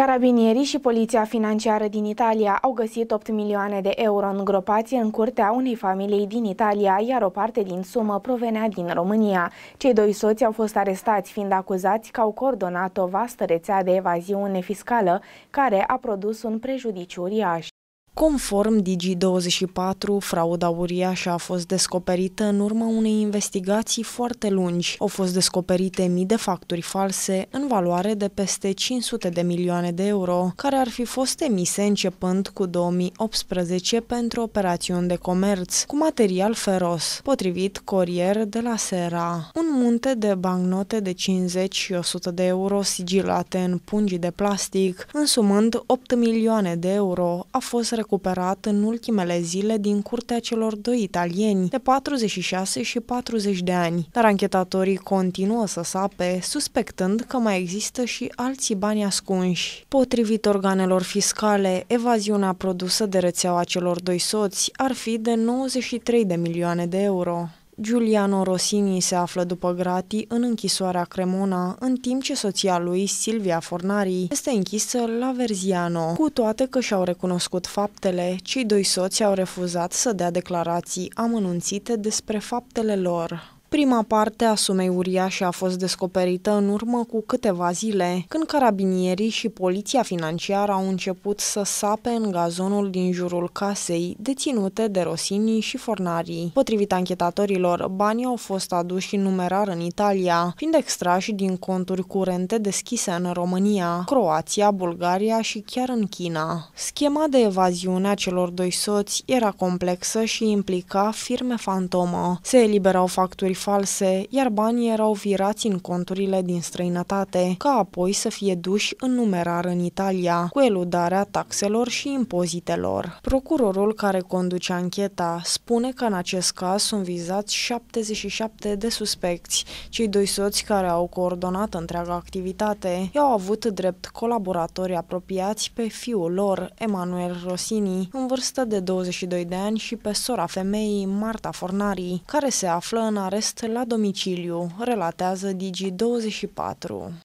Carabinierii și Poliția Financiară din Italia au găsit 8 milioane de euro în gropație în curtea unei familii din Italia, iar o parte din sumă provenea din România. Cei doi soți au fost arestați, fiind acuzați că au coordonat o vastă rețea de evaziune fiscală, care a produs un prejudiciu uriaș. Conform Digi24, frauda uriașă a fost descoperită în urma unei investigații foarte lungi. Au fost descoperite mii de facturi false în valoare de peste 500 de milioane de euro, care ar fi fost emise începând cu 2018 pentru operațiuni de comerț cu material feros, potrivit Corier de la Sera. Un munte de bancnote de 50 și 100 de euro sigilate în pungi de plastic, însumând 8 milioane de euro, a fost recuperat în ultimele zile din curtea celor doi italieni, de 46 și 40 de ani, dar anchetatorii continuă să sape, suspectând că mai există și alții bani ascunși. Potrivit organelor fiscale, evaziunea produsă de rețeaua celor doi soți ar fi de 93 de milioane de euro. Giuliano Rossini se află după gratii în închisoarea Cremona, în timp ce soția lui, Silvia Fornari, este închisă la Verziano. Cu toate că și-au recunoscut faptele, cei doi soți au refuzat să dea declarații amănunțite despre faptele lor. Prima parte a sumei uriașe a fost descoperită în urmă cu câteva zile, când carabinierii și poliția financiară au început să sape în gazonul din jurul casei, deținute de Rosini și Fornarii. Potrivit anchetatorilor, banii au fost aduși în numerar în Italia, fiind extrași din conturi curente deschise în România, Croația, Bulgaria și chiar în China. Schema de evaziune a celor doi soți era complexă și implica firme fantomă. Se eliberau facturi false, iar banii erau virați în conturile din străinătate, ca apoi să fie duși în numerar în Italia, cu eludarea taxelor și impozitelor. Procurorul care conduce ancheta spune că în acest caz sunt vizați 77 de suspecți. Cei doi soți care au coordonat întreaga activitate i-au avut drept colaboratori apropiați pe fiul lor, Emanuel Rosini, în vârstă de 22 de ani și pe sora femeii, Marta Fornari, care se află în arest test la domiciliu, relatează Digi24.